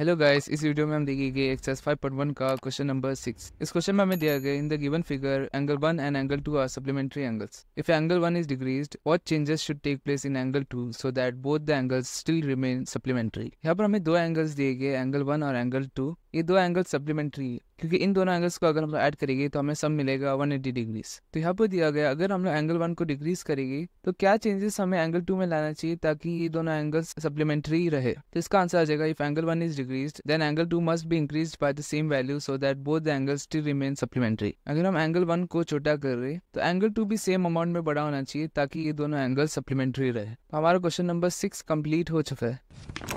hello guys इस video में हम देखेंगे एक्सरसाइज 5.1 का क्वेश्चन नंबर सिक्स इस क्वेश्चन में हमें दिया गया in the given figure angle one and angle two are supplementary angles if angle one is decrease what changes should take place in angle two so that both the angles still remain supplementary यहाँ पर हमें दो angles दिए गए angle one और angle two ये दो angle supplementary है क्योंकि इन दोनों एंगल्स को अगर हम लोग ऐड करेंगे तो हमें सब मिलेगा वन एट्टी डिग्रीज तो यहाँ पर दिया गया अगर हम लोग एंगल वन को डिक्रीज करेंगे तो क्या चेंजेस हमें एंगल टू में लाना चाहिए ताकि ये दोनों एंगल्स सप्लीमेंट्री रहे तो इसका आंसर आ जाएगा if angle one is decrease then angle two must भी increase by the same value so that both the angle still remain supplementary अगर हम एंगल वन को छोटा कर रहे तो एंगल टू भी सेम अमाउंट में बड़ा होना चाहिए ताकि ये दोनों एंगल सप्लीमेंट्री रहे तो हमारा क्वेश्चन नंबर सिक्स कम्प्लीट हो चुका है